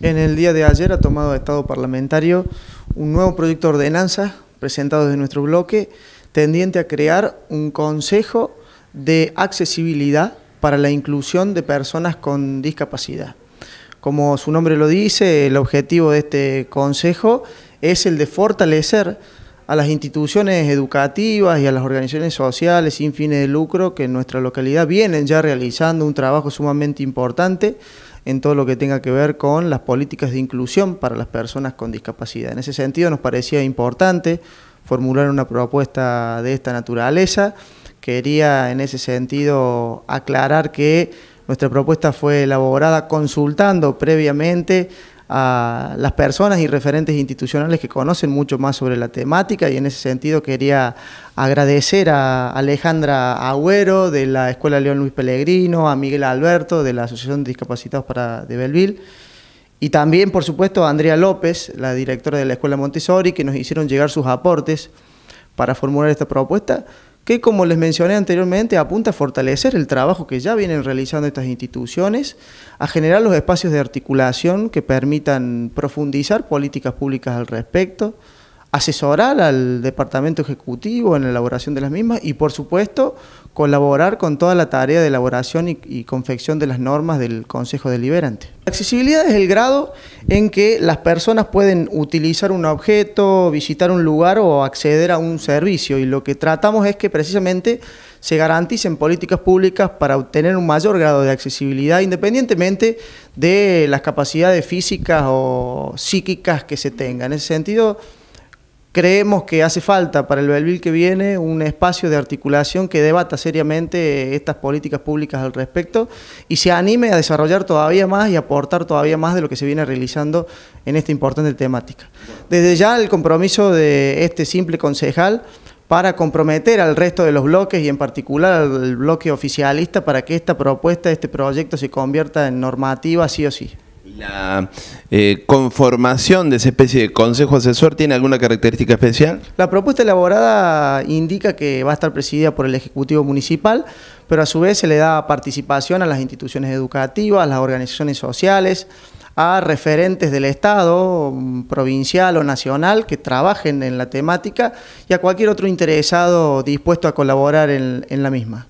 En el día de ayer ha tomado de Estado parlamentario un nuevo proyecto de ordenanza presentado desde nuestro bloque tendiente a crear un consejo de accesibilidad para la inclusión de personas con discapacidad. Como su nombre lo dice, el objetivo de este consejo es el de fortalecer a las instituciones educativas y a las organizaciones sociales sin fines de lucro que en nuestra localidad vienen ya realizando un trabajo sumamente importante en todo lo que tenga que ver con las políticas de inclusión para las personas con discapacidad. En ese sentido nos parecía importante formular una propuesta de esta naturaleza. Quería en ese sentido aclarar que nuestra propuesta fue elaborada consultando previamente a las personas y referentes institucionales que conocen mucho más sobre la temática y en ese sentido quería agradecer a Alejandra Agüero de la Escuela León Luis Pellegrino, a Miguel Alberto de la Asociación de Discapacitados para, de Belville y también, por supuesto, a Andrea López, la directora de la Escuela Montessori, que nos hicieron llegar sus aportes para formular esta propuesta que como les mencioné anteriormente apunta a fortalecer el trabajo que ya vienen realizando estas instituciones, a generar los espacios de articulación que permitan profundizar políticas públicas al respecto, asesorar al departamento ejecutivo en la elaboración de las mismas y, por supuesto, colaborar con toda la tarea de elaboración y, confección de las normas del Consejo Deliberante. La accesibilidad es el grado en que las personas pueden utilizar un objeto, visitar un lugar o acceder a un servicio y lo que tratamos es que precisamente se garanticen políticas públicas para obtener un mayor grado de accesibilidad independientemente de las capacidades físicas o psíquicas que se tengan. En ese sentido, creemos que hace falta para el Belville que viene un espacio de articulación que debata seriamente eh, estas políticas públicas al respecto y se anime a desarrollar todavía más y aportar todavía más de lo que se viene realizando en esta importante temática. Desde ya el compromiso de este simple concejal para comprometer al resto de los bloques y en particular al bloque oficialista para que esta propuesta, este proyecto se convierta en normativa sí o sí la eh, conformación de esa especie de consejo asesor tiene alguna característica especial? La propuesta elaborada indica que va a estar presidida por el Ejecutivo Municipal, pero a su vez se le da participación a las instituciones educativas, a las organizaciones sociales, a referentes del Estado, mm, provincial o nacional, que trabajen en la temática y a cualquier otro interesado dispuesto a colaborar en la misma.